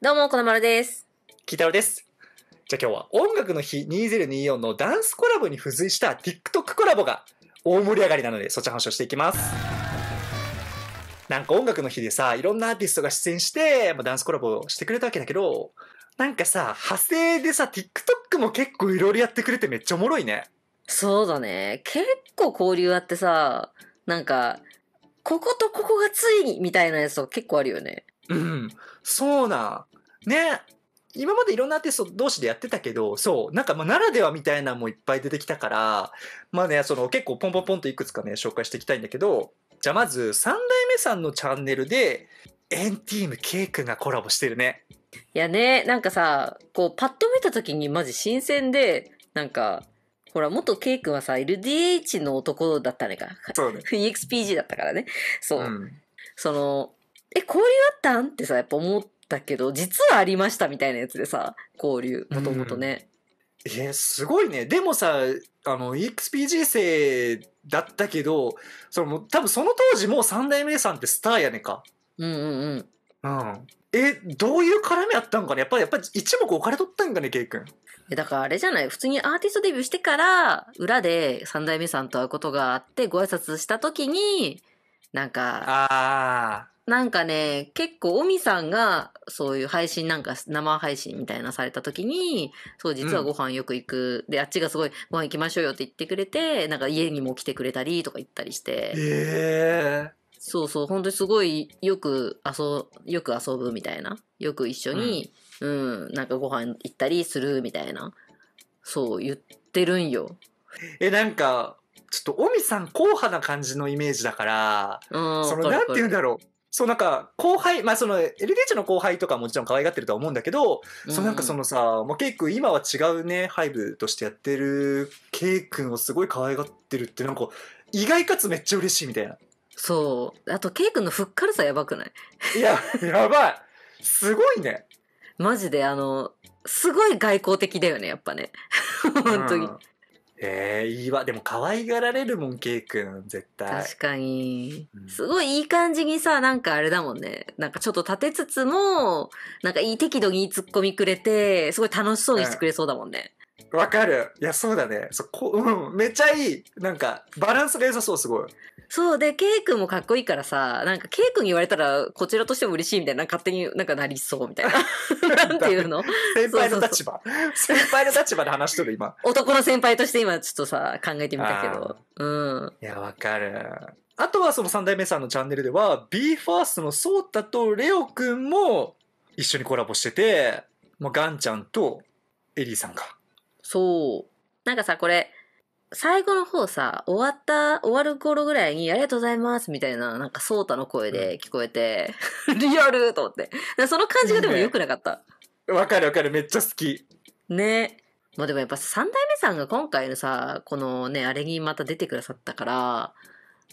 どうも、このまるです。きいたロです。じゃあ今日は音楽の日2024のダンスコラボに付随した TikTok コラボが大盛り上がりなのでそっちの話をしていきます。なんか音楽の日でさ、いろんなアーティストが出演して、まあ、ダンスコラボしてくれたわけだけど、なんかさ、派生でさ、TikTok も結構いろいろやってくれてめっちゃおもろいね。そうだね。結構交流あってさ、なんか、こことここがついにみたいなやつと結構あるよね。うん、そうな。ね。今までいろんなアーティスト同士でやってたけど、そう、なんかまあならではみたいなのもいっぱい出てきたから、まあね、その結構ポンポンポンといくつかね、紹介していきたいんだけど、じゃあまず三代目さんのチャンネルで、エンティーム K 君がコラボしてるね。いやね、なんかさ、こうパッと見た時にマジ新鮮で、なんか、ほら、元 K 君はさ、LDH の男だったねか。そうね。EXPG だったからね。そう。うん、その、え、交流あったんってさ、やっぱ思ったけど、実はありましたみたいなやつでさ、交流、もともとね。えすごいね。でもさ、あの、EXPG 生だったけど、その、多分その当時もう三代目さんってスターやねんか。うんうんうん。うん。え、どういう絡みあったんかねやっぱり、やっぱり一目置かれとったんかね、ケイ君。だからあれじゃない普通にアーティストデビューしてから、裏で三代目さんと会うことがあって、ご挨拶した時に、なんか、ああ。なんかね、結構、おみさんが、そういう配信なんか、生配信みたいなされた時に、そう、実はご飯よく行く。うん、で、あっちがすごい、ご飯行きましょうよって言ってくれて、なんか家にも来てくれたりとか言ったりして。えー、そうそう、本当にすごい、よく遊、よく遊ぶみたいな。よく一緒に、うん、うん、なんかご飯行ったりするみたいな。そう、言ってるんよ。え、なんか、ちょっと、おみさん、硬派な感じのイメージだから、うん、その、なんて言うんだろう。そうなんか後輩、まあその LDH の後輩とかもちろん可愛がってると思うんだけど、うん、そう、なんかそのさ、もうケイ君今は違うね、ハイブとしてやってるケイ君をすごい可愛がってるってなんか意外かつめっちゃ嬉しいみたいな。そう。あとケイ君のふっかるさやばくないいや、やばい。すごいね。マジであの、すごい外交的だよね、やっぱね。本当に。うんええー、いいわ。でも可愛がられるもん、ケくん絶対。確かに、うん。すごいいい感じにさ、なんかあれだもんね。なんかちょっと立てつつも、なんかいい適度にいいツッコミくれて、すごい楽しそうにしてくれそうだもんね。わかる。いや、そうだね。そこ、うん、めちゃいい。なんか、バランスが良さそう、すごい。そうで、ケイ君もかっこいいからさ、なんかケイ君言われたら、こちらとしても嬉しいみたいな、勝手になんかなりそうみたいな。なんていうの先輩の立場先輩の立場で話しとる、今。男の先輩として今、ちょっとさ、考えてみたけど。うん。いや、わかる。あとはその三代目さんのチャンネルでは、BE:FIRST のソータとレオ君も一緒にコラボしてて、もうガンちゃんとエリーさんが。そう。なんかさ、これ、最後の方さ、終わった、終わる頃ぐらいに、ありがとうございます、みたいな、なんか、ソータの声で聞こえて、リアルと思って。その感じがでも良くなかった。わ、ね、かるわかる、めっちゃ好き。ね。まあでもやっぱ三代目さんが今回のさ、このね、あれにまた出てくださったから、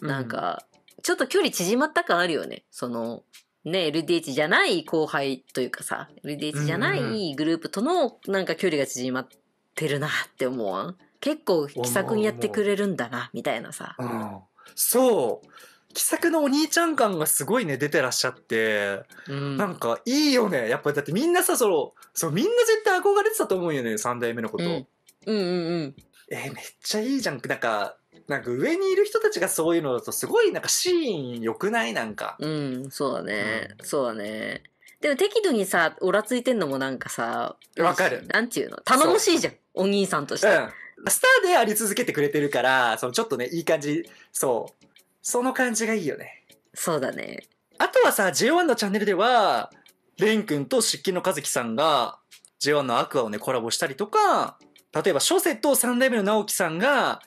なんか、ちょっと距離縮まった感あるよね。その、ね、LDH じゃない後輩というかさ、LDH じゃないグループとのなんか距離が縮まってるなって思う結構気さくにやってくれるんだなみたいなさ、うん、そう気さくのお兄ちゃん感がすごいね出てらっしゃって、うん、なんかいいよねやっぱだってみんなさそのそうみんな絶対憧れてたと思うよね3代目のこと、うん、うんうんうんえー、めっちゃいいじゃんなんかなんか上にいる人たちがそういうのだとすごいなんかシーンよくないなんかうんそうだね、うん、そうだねでも適度にさ、おらついてんのもなんかさ、わかる。なんていうの頼もしいじゃん。お兄さんとして。うん、スターであり続けてくれてるから、そのちょっとね、いい感じ、そう。その感じがいいよね。そうだね。あとはさ、J1 のチャンネルでは、レン君と漆器の和樹さんが J1 のアクアをね、コラボしたりとか、例えば諸説と3代目の直樹さんが、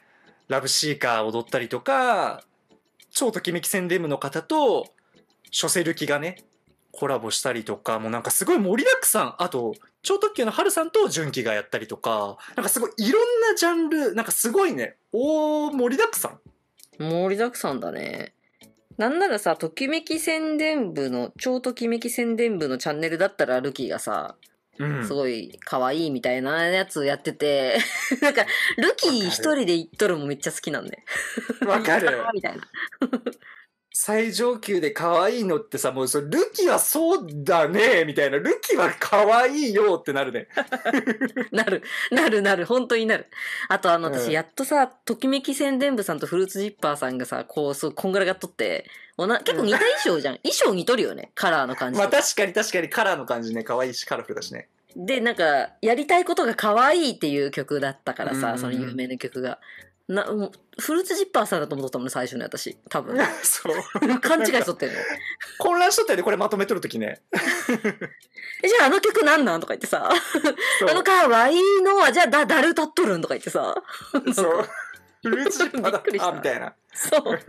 ラブシーカー踊ったりとか、超ときめき宣伝部の方と、諸セルキがね、コラボしたりとか、もうなんかすごい盛りだくさん。あと、超特急の春さんと純喜がやったりとか、なんかすごいいろんなジャンル、なんかすごいね、お盛りだくさん。盛りだくさんだね。なんならさ、ときめき宣伝部の、超ときめき宣伝部のチャンネルだったらルキーがさ、うん、すごい可愛いみたいなやつやってて、なんか、ルキー一人で行っとるもめっちゃ好きなんで、ね。わかる。みたいな。最上級で可愛いのってさ、もうそルキはそうだねみたいな。ルキは可愛いよってなるね。なる、なるなる、本当になる。あとあの、私、やっとさ、うん、ときめき宣伝部さんとフルーツジッパーさんがさ、こう、そう、こんぐらがっとって、おな結構似た衣装じゃん。衣装似とるよね、カラーの感じ。まあ確かに確かにカラーの感じね、可愛いし、カラフルだしね。で、なんか、やりたいことが可愛いっていう曲だったからさ、その有名な曲が。な、フルーツジッパーさんだと思ったもんね、最初の私。多分。そう。勘違いしとってんの混乱しとったよね、これまとめとるときね。じゃああの曲なんなんとか言ってさ。あのかわいいのは、じゃあだ、誰歌っとるんとか言ってさ。そう。フルーツジッパーだったみたいな。そう。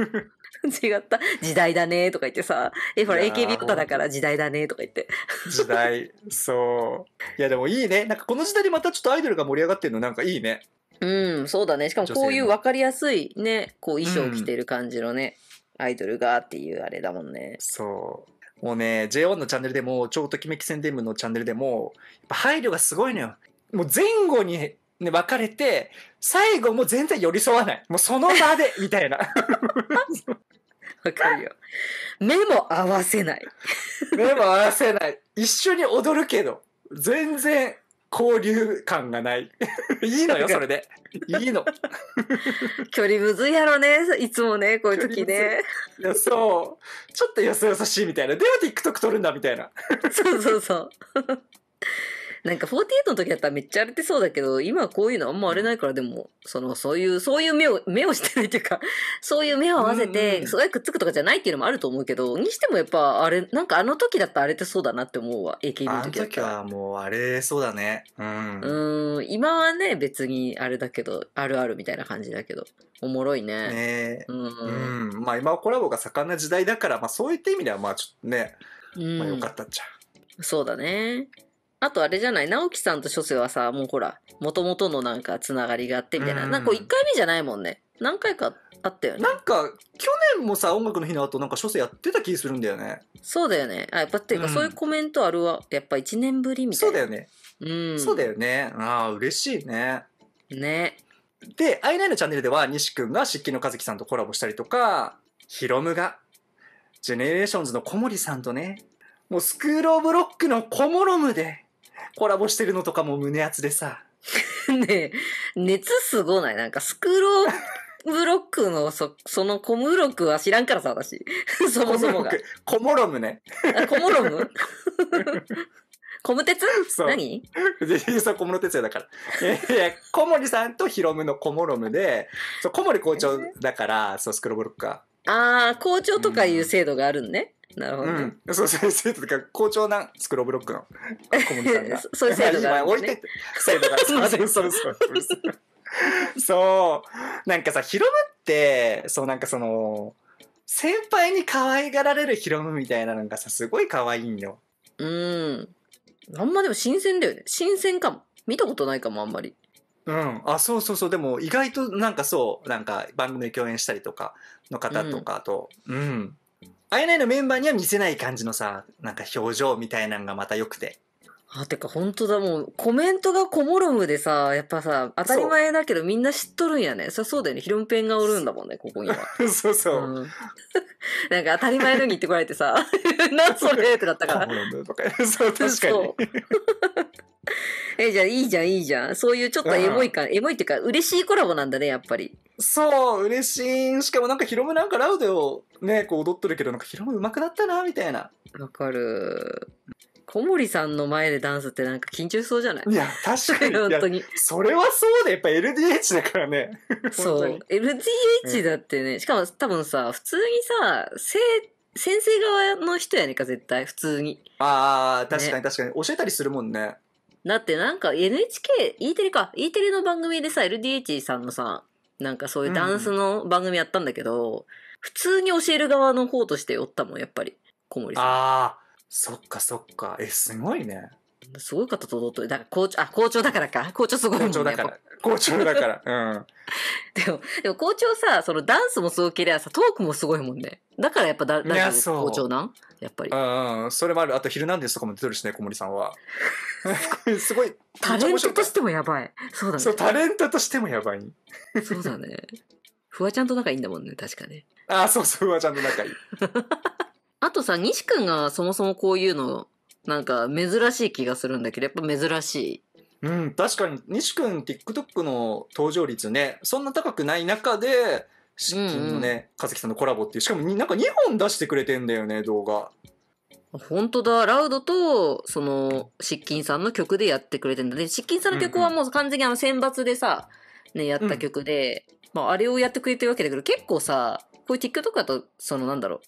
違った。時代だねとか言ってさ。え、ほら AKB とかだから時代だねとか言って。時代。そう。いやでもいいね。なんかこの時代でまたちょっとアイドルが盛り上がってるのなんかいいね。うん、そうだね。しかもこういう分かりやすいね、こう衣装着てる感じのね、うん、アイドルがっていうあれだもんね。そう。もうね、J1 のチャンネルでも、超ときめき宣伝部のチャンネルでも、やっぱ配慮がすごいのよ。もう前後に、ね、分かれて、最後も全然寄り添わない。もうその場で、みたいな。わかるよ。目も合わせない。目も合わせない。一緒に踊るけど、全然交流感がない。いいのよ、それで。いいの。距離むずいやろね、いつもね、こういう時ね。いや、そう。ちょっとよそよそしいみたいな。でも TikTok 撮るんだ、みたいな。そうそうそう。なんか48の時だったらめっちゃ荒れてそうだけど、今はこういうのあんま荒れないから、でも、その、そういう、そういう目を、目をしてないっていうか、そういう目を合わせて、すごいくっつくとかじゃないっていうのもあると思うけど、にしてもやっぱ、あれ、なんかあの時だったら荒れてそうだなって思うわ、AKB の時だったら。あの時はもう荒れそうだね。うん。うん、今はね、別にあれだけど、あるあるみたいな感じだけど。おもろいね。ねうん、うん、まあ今はコラボが盛んな時代だから、まあそういった意味では、まあちょっとね、まあよかったっちゃ。うん、そうだね。あとあれじゃない直樹さんと書生はさ、もうほら、もともとのなんかつながりがあってみたいな。うんなんか1回目じゃないもんね。何回かあったよね。なんか、去年もさ、音楽の日の後、なんか、書生やってた気するんだよね。そうだよね。あ、やっぱっていうか、うんそういうコメントあるわ。やっぱ1年ぶりみたいそうだよね。うん。そうだよね。ああ、嬉しいね。ね。で、アイナイのチャンネルでは、西くんが漆器の和樹さんとコラボしたりとか、ヒロムが、ジェネレーションズの小森さんとね、もうスクールオブロックのコモロムで、コラボしてるのとかも胸熱でさ。ねえ、熱すごないなんかスクローブロックの、そ、そのコムロックは知らんからさ、私。そもそもが。コモロムね。あ、コモロム コム鉄何そう、小室哲也だから。いや、小森さんとヒロムのモロムで、そう、小森校長だから、そう、スクローブロックが。ああ、校長とかいう制度があるんね。なるほど、ね、うん。そう、そういう制度とか、校長なん、スクローブロックの、小森さんが。そういう制度が、ね。置いてって、制度が。そうそうそそう。なんかさ、広むって、そうなんかその、先輩に可愛がられるヒロムみたいななんかさ、すごい可愛いんよ。うん。あんまでも新鮮だよね。新鮮かも。見たことないかも、あんまり。うん。あ、そうそうそう。でも意外となんかそう、なんか番組共演したりとかの方とかと、うん、うん i ないのメンバーには見せない感じのさ、なんか表情みたいなのがまた良くて。あ、てか本当だもう、コメントがこもるむでさ、やっぱさ、当たり前だけどみんな知っとるんやね。そそうだよね。ヒロンペンがおるんだもんね、ここには。そうそう。うん、なんか当たり前のに言ってこられてさ、なんそれってなったから。そう、確かに。え、じゃあいいじゃん、いいじゃん。そういうちょっとエモいか、エモいっていうか嬉しいコラボなんだね、やっぱり。そう、嬉しい。しかもなんかヒロムなんかラウデをね、こう踊っとるけど、なんかヒロム上手くなったな、みたいな。わかる。小森さんの前でダンスってなんか緊張しそうじゃないいや、確かに。本当に。それはそうで、やっぱ LDH だからね。そう。LDH だってね、うん、しかも多分さ、普通にさ、生先生側の人やねんか、絶対、普通に。ああ、確かに確かに、ね、教えたりするもんね。だってなんか NHK、E テレか、E テレの番組でさ、LDH さんのさ、なんかそういうダンスの番組やったんだけど、うん、普通に教える側の方としておったもん、やっぱり、小森さん。ああ、そっかそっか。え、すごいね。すごい方と、だから校長、あ、校長だからか。校長すごいもんね。校長だから。校長だから。うん。でも、でも校長さ、そのダンスもすごけりゃさ、トークもすごいもんね。だからやっぱだ、ラジ校長なんやっぱりうんそれもあるあと「ヒルナンデス」とかも出てるしね小森さんは すごいタレントとしてもやばいそうだねそうタレントとしてもやばいそうだねフワちゃんと仲いいんだもんね確かねあそうそうフワちゃんと仲いい あとさ西くんがそもそもこういうのなんか珍しい気がするんだけどやっぱ珍しいうん確かに西く君 TikTok の登場率ねそんな高くない中で金のね、和樹さんのコラボっていうしかもなんか2本出してくれてんだよね動画本当だラウドとその漆金さんの曲でやってくれてんだで漆金さんの曲はもう完全にあの選抜でさ、ね、やった曲で、うん、まあ、あれをやってくれてるわけだけど結構さこういう TikTok だとそのなんだろう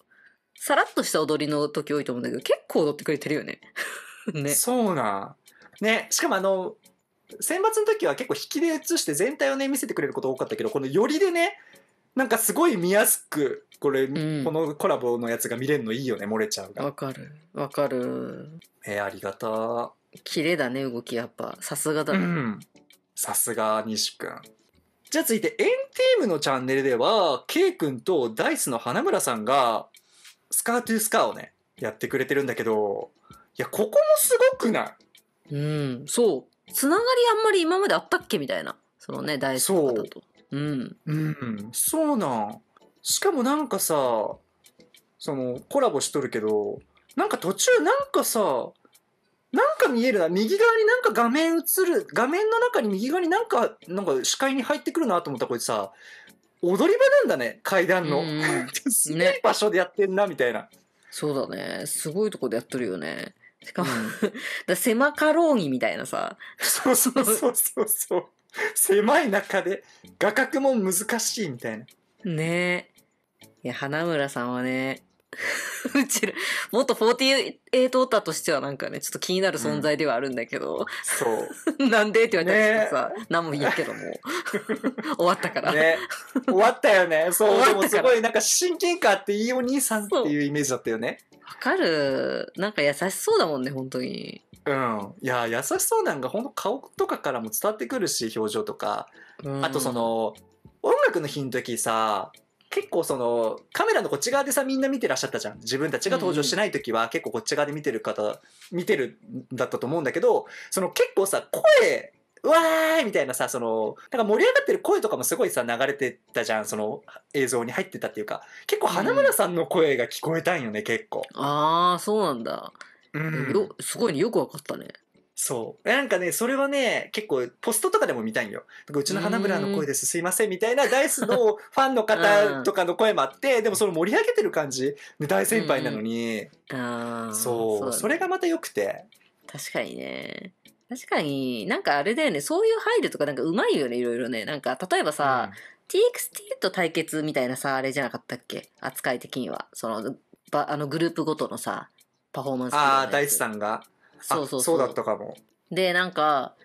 さらっとした踊りの時多いと思うんだけど結構踊ってくれてるよね ねそうなねしかもあの選抜の時は結構引きで映して全体をね見せてくれること多かったけどこの寄りでねなんかすごい見やすくこれ、うんこのコラボのやつが見れるのいいよね漏れちゃうがわかるわかるえー、ありがた綺麗だね動きやっぱさすがだうねんさすが西くんじゃあ続いてエンティームのチャンネルでは K んとダイスの花村さんがスカートゥースカーをねやってくれてるんだけどいやここもすごくないうん、そうつながりあんまり今まであったっけみたいなそのねダイスな方とうん。うん、そうなん。しかもなんかさ、その、コラボしとるけど、なんか途中なんかさ、なんか見えるな。右側になんか画面映る。画面の中に右側になんか、なんか視界に入ってくるなと思ったらこつさ、踊り場なんだね、階段の。す場所でやってんな、みたいな、そうだね。すごいとこでやっとるよね。しかも、うん、だ狭かろうにみたいなさ。そうそうそうそうそう。狭い中で画角も難しいみたいな。ねえ。いや、花村さんはね、うちら、元48オータとしてはなんかね、ちょっと気になる存在ではあるんだけど。うん、そう。なんでって言われたらさ、ね、何も言えんけども。終わったから。ね。終わったよね。そう、でもすごいなんか親近感あっていいお兄さんっていうイメージだったよね。わかる。なんか優しそうだもんね、本当に。うん。いや、優しそうなんか本当顔とかからも伝わってくるし、表情とか。うん、あとその、音楽の日の時さ、結構そのカメラのこっち側でさみんな見てらっしゃったじゃん自分たちが登場してない時は結構こっち側で見てる方、見てるんだったと思うんだけどその結構さ声うわーいみたいなさ、その、なんか盛り上がってる声とかもすごいさ、流れてたじゃん、その映像に入ってたっていうか、結構花村さんの声が聞こえたんよね、結構。ああ、そうなんだ。うん。よ、すごいね、よくわかったね。そう。なんかね、それはね、結構、ポストとかでも見たいんよ。うちの花村の声です、すいません、みたいな、ダイスの ファンの方とかの声もあって、でもその盛り上げてる感じ、で大先輩なのに。ああ。そう。それがまた良くて。確かにね。確かに、なんかあれだよね、そういう配慮とかなんかうまいよね、いろいろね。なんか、例えばさ、うん、TXT と対決みたいなさ、あれじゃなかったっけ扱い的には。その、ばあのグループごとのさ、パフォーマンスああ、大地さんが。そうそうそう。そうだったかも。で、なんか、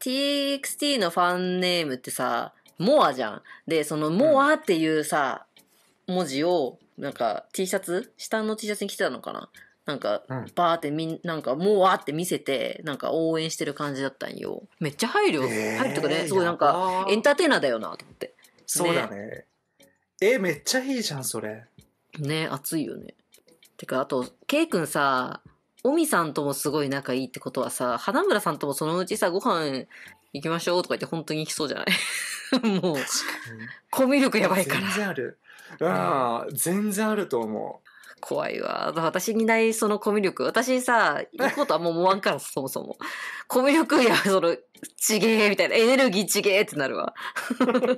TXT のファンネームってさ、モアじゃん。で、そのモアっていうさ、うん、文字を、なんか T シャツ下の T シャツに着てたのかななんか、バーってみん、なんか、もうわーって見せて、なんか応援してる感じだったんよ。めっちゃ入るよ。入配慮とかね、すごいなんか、エンターテイナーだよな、と思って。そうだね。ねえめっちゃいいじゃん、それ。ね、熱いよね。てか、あと、ケイ君さ、オミさんともすごい仲いいってことはさ、花村さんともそのうちさ、ご飯行きましょうとか言って本当に行きそうじゃない もう、コミュ力やばいから。全然ある。ああ、全然あると思う。怖いわ。私にないそのコミュ力。私さ、行こうとはもう思わんから そもそも。コミュ力や、その、ちげえ、みたいな。エネルギーちげえってなるわ。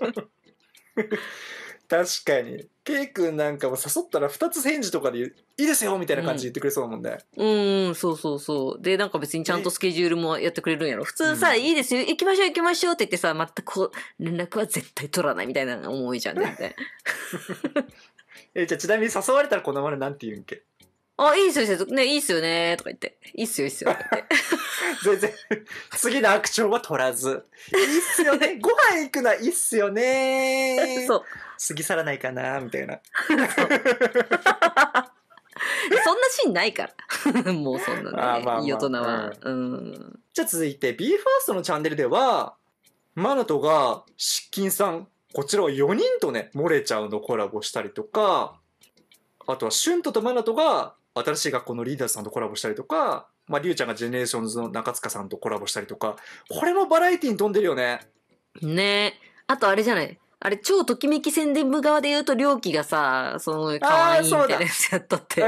確かに。ケイ君なんかも誘ったら2つ返事とかでいいですよみたいな感じで言ってくれそうだもんね。うん、うんそうそうそう。で、なんか別にちゃんとスケジュールもやってくれるんやろ。普通さ、うん、いいですよ、行きましょう行きましょうって言ってさ、全くこう、連絡は絶対取らないみたいな思いじゃん、ね、えじゃあちなみに誘われたらこのまなんて言うんけあ、いいっすよ、いいっすよ、ね、いいすよね、とか言って。いいっすよ、いいっすよ、とか言っていいっすよいいっすよ言って全然、次のアクションは取らず。いいっすよね、ご飯行くのはいいっすよね。そう。過ぎ去らないかな、みたいな。そ んなシーンないから。もうそんなね、まあまあ、いい大人は。うん。うん、じゃあ続いて、BE:FIRST のチャンネルでは、マナトが、失禁さん、こちらは4人とね、漏れちゃうのコラボしたりとか、あとは、シュントとマナトが、新しい学校のリーダーさんとコラボしたりとか、まあ、リュウちゃんがジェネレーションズの中塚さんとコラボしたりとか、これもバラエティに飛んでるよね。ねあとあれじゃないあれ、超ときめき宣伝部側で言うと、りょうきがさ、その、かわいいみたいなやつやったって。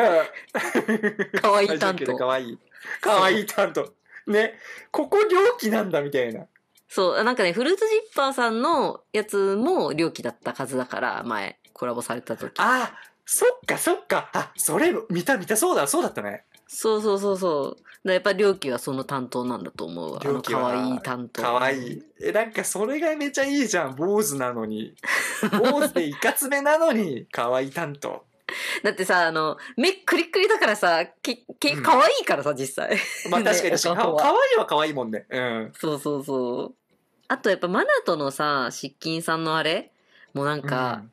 かわいい担当。かわいい。かわいい担当。ね。ここりょうきなんだみたいな。そう、なんかね、フルーツジッパーさんのやつも料金だったはずだから、前、コラボされた時。あそっかそっか。あ、それ、見た見た、そうだ、そうだったね。そうそうそうそう。やっぱり、りょうきはその担当なんだと思うわ。あの、かわいい担当。かわいい。え、なんか、それがめちゃいいじゃん。坊主なのに。坊主でいかつめなのに、かわいい担当。だってさ、あの、目クリックリだからさ、け、け、かわいいからさ、実際。まあ確かに確かに。かわいいはかわいいもんね。うん。そうそうそう。あとやっぱマナとのさ、失禁さんのあれもうなんか、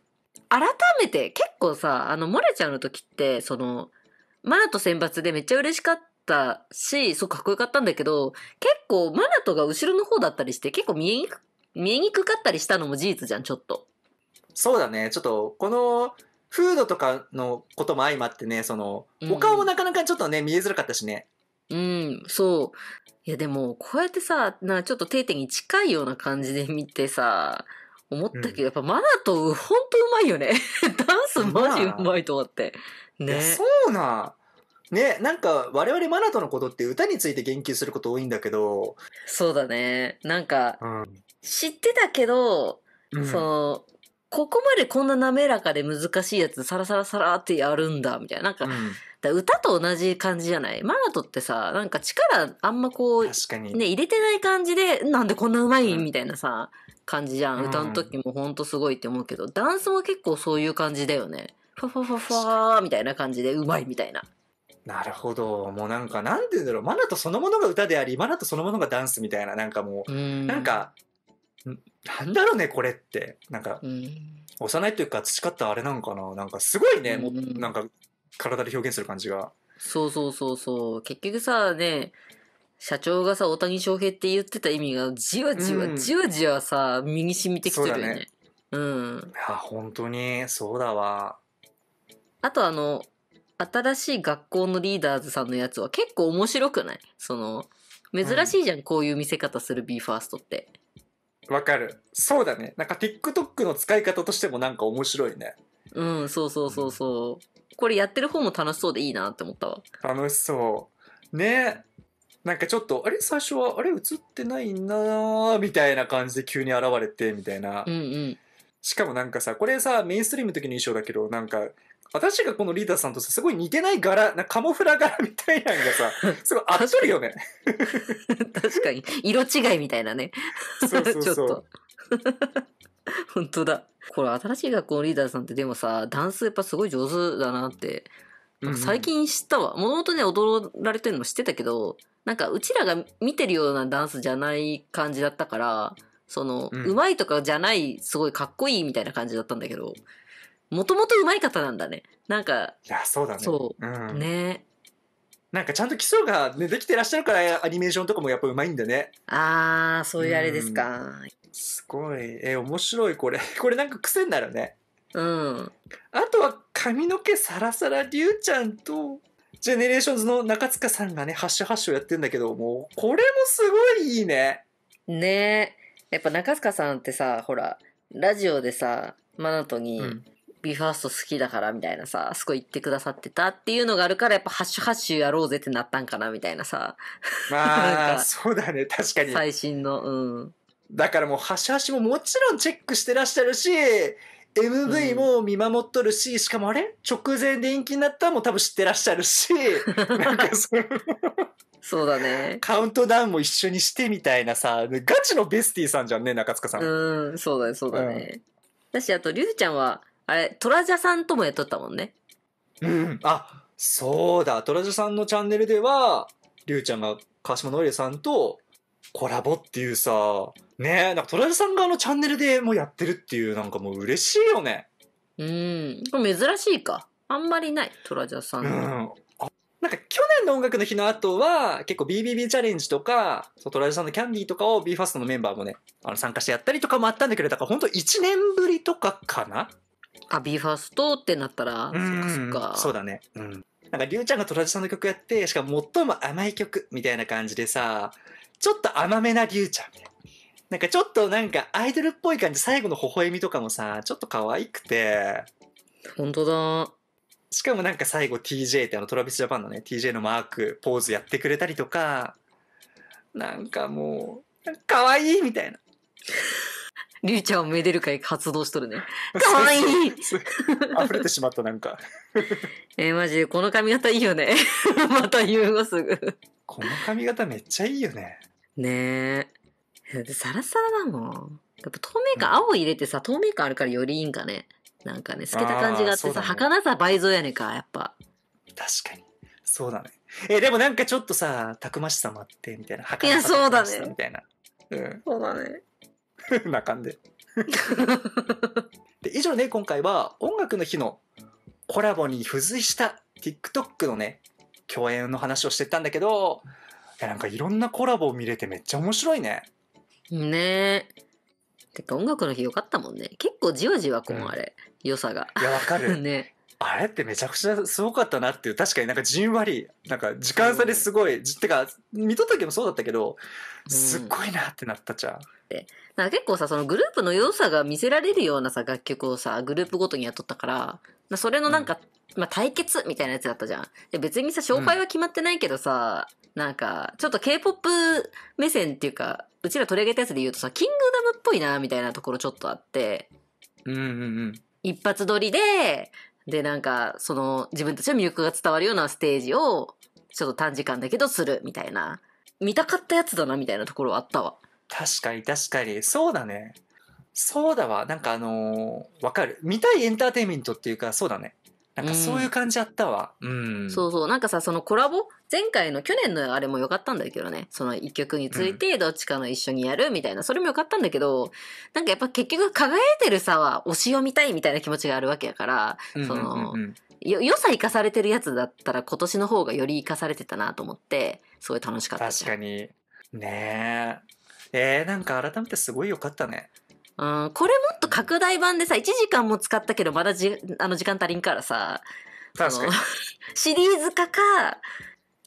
改めて結構さ、あの、モレちゃんの時って、その、マナと選抜でめっちゃ嬉しかったし、そうかっこよかったんだけど、結構マナとが後ろの方だったりして、結構見えにく、見えにくかったりしたのも事実じゃん、ちょっと。そうだね。ちょっと、この、フードとかのことも相まってね、その、お顔もなかなかちょっとね、うん、見えづらかったしね。うん、そう。いやでも、こうやってさ、な、ちょっと定点に近いような感じで見てさ、思ったけど、うん、やっぱマナト、ほんとうまいよね。ダンスマジうまいと思って。ね。そうな。ね、なんか我々マナトのことって歌について言及すること多いんだけど。そうだね。なんか、知ってたけど、うん、その、ここまでこんな滑らかで難しいやつサラサラサラってやるんだ、みたいな。なんか、だ歌と同じ感じじゃないマナトってさ、なんか力あんまこう、ね、入れてない感じで、なんでこんなうまい、うん、みたいなさ、感じじゃん。歌の時もほんとすごいって思うけど、ダンスも結構そういう感じだよね。ファファファファーみたいな感じで、うまいみたいな。なるほど。もうなんか、なんて言うんだろう。マナトそのものが歌であり、マナトそのものがダンスみたいな、なんかもう、うなんか、なんだろうね、これって。なんか、幼いというか培ったあれなんかな。なんかすごいね、もなんか体で表現する感じが。そうそうそうそう。結局さ、ね、社長がさ、大谷翔平って言ってた意味が、じわじわ、じわじわさ、身に染みてきてるよね。うん。いや、本当に、そうだわ。あとあの、新しい学校のリーダーズさんのやつは結構面白くないその、珍しいじゃん、うん、こういう見せ方する BE:FIRST って。わかる。そうだね。なんか TikTok の使い方としてもなんか面白いね。うん、そうそうそうそう。これやってる方も楽しそうでいいなって思ったわ。楽しそう。ねなんかちょっと、あれ最初は、あれ映ってないなみたいな感じで急に現れて、みたいな。うんうん。しかもなんかさ、これさ、メインストリームの時の衣装だけど、なんか、私がこのリーダーさんとさ、すごい似てない柄、なカモフラ柄みたいなのがさ、すごいあってるよね。確かに。色違いみたいなね。そうそうそう。本当だ。これ新しい学校のリーダーさんってでもさ、ダンスやっぱすごい上手だなって、最近知ったわ。もともとね、踊られてるの知ってたけど、なんかうちらが見てるようなダンスじゃない感じだったから、その、うま、いとかじゃない、すごいかっこいいみたいな感じだったんだけど、もともとうまい方なんだね。なんか。いや、そうだね。そう。うん、ね。なんかちゃんと基礎が、ね、できてらっしゃるからアニメーションとかもやっぱうまいんだね。ああ、そういうあれですか。うん、すごい。え、面白いこれ。これなんか癖になるね。うん。あとは髪の毛サラサラりゅうちゃんと、ジェネレーションズの中塚さんがね、ハッシュハッシュをやってんだけど、もう、これもすごいいいね。ねえ。やっぱ中塚さんってさ、ほら、ラジオでさ、マナトに、うん、ビファースト好きだからみたいなさ、すごい言ってくださってたっていうのがあるから、やっぱハッシュハッシュやろうぜってなったんかなみたいなさ。まあ、そうだね、確かに。最新の、うん。だからもう端々ももちろんチェックしてらっしゃるし MV も見守っとるし、しかもあれ直前で延期になったも多分知ってらっしゃるし なんかそそうだね。カウントダウンも一緒にしてみたいなさ、ガチのベスティさんじゃんね、中塚さん。うん、そうだね、そうだね。だ、う、し、ん、あと、りゅうちゃんは、あれ、トラジャさんともやっとったもんね。うん、あ、そうだ、トラジャさんのチャンネルでは、りゅうちゃんが川島のりさんとコラボっていうさ、ねえ、なんかトラルさん側のチャンネルでもやってるっていう、なんかもう嬉しいよね。うん。これ珍しいか。あんまりない、トラジャさん。うん。なんか去年の音楽の日の後は、結構 BBB チャレンジとか、そうトラジャさんのキャンディーとかを BE:FIRST のメンバーもね、あの参加してやったりとかもあったんだけど、だから本当1年ぶりとかかなあ、BE:FIRST ってなったら、うん、そっかそっか。そうだね。うん。なんか、りゅうちゃんがトラジャさんの曲やって、しかも最も甘い曲みたいな感じでさ、ちょっと甘めなりゅうちゃんみたいな。なんかちょっとなんかアイドルっぽい感じ、最後の微笑みとかもさ、ちょっと可愛くて。本当だ。しかもなんか最後 TJ ってあのトラビスジャパンのね、TJ のマーク、ポーズやってくれたりとか、なんかもう、可愛いみたいな。りゅうちゃんをめでる会発動しとるね。か わいい溢れてしまったなんか えー、マジこの髪型いいよね。また言うわすぐ。この髪型めっちゃいいよね。ねえ。サラサラだもん。やっぱ透明感、青入れてさ、透明感あるからよりいいんかね。なんかね、透けた感じがあってさ、はかなね儚さ倍増やねんか、やっぱ。確かにそうだねえでもなんかちょっとさたくましさもあってみたいな儚さとそうだねみたいなうんそうだね。な感じでで以上ね今回は「音楽の日」のコラボに付随した TikTok のね共演の話をしてったんだけどいやなんかいろんなコラボを見れてめっちゃ面白いねねえ。てか音楽の日よかったもんね。結構じわじわこう、うん、あれ、良さが。いや、わかる。ね。あれってめちゃくちゃすごかったなっていう、確かになんかじんわり、なんか時間差ですごい、うてか、見とった時もそうだったけど、すっごいなってなったじゃん。うん、でなんか結構さ、そのグループの良さが見せられるようなさ、楽曲をさ、グループごとにやっとったから、まそれのなんか、うん、まあ対決みたいなやつだったじゃん。で別にさ、勝敗は決まってないけどさ、なんか、ちょっと K-POP 目線っていうか、うちら取り上げたやつで言うとさ、キングダムっぽいな、みたいなところちょっとあって。うんうんうん。一発撮りで、で、なんか、その、自分たちの魅力が伝わるようなステージを、ちょっと短時間だけどする、みたいな。見たかったやつだな、みたいなところあったわ。確かに確かに。そうだね。そうだわ。なんかあのー、わかる。見たいエンターテインメントっていうか、そうだね。なんかそういう感じあったわ。うん。そうそう。なんかさ、そのコラボ前回の去年のあれも良かったんだけどね。その一曲についてどっちかの一緒にやるみたいな、うん、それも良かったんだけど、なんかやっぱ結局輝いてるさは推しを見たいみたいな気持ちがあるわけやから、その、よ、良さ生かされてるやつだったら今年の方がより生かされてたなと思って、すごい楽しかった確かに。ねえ。えー、なんか改めてすごい良かったね。うん、これも拡大版でさ、1時間も使ったけど、まだじ、あの、時間足りんからさ、確かに。シリーズ化か、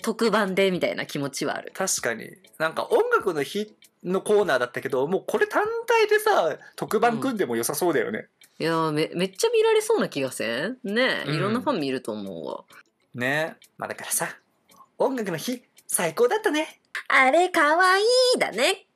特番でみたいな気持ちはある。確かに。なんか音楽の日のコーナーだったけど、もうこれ単体でさ、特番組んでも良さそうだよね。うん、いやめ、めっちゃ見られそうな気がせんねいろんなファン見ると思うわ。ねえねまあだからさ、音楽の日、最高だったね。あれ、かわいいだね。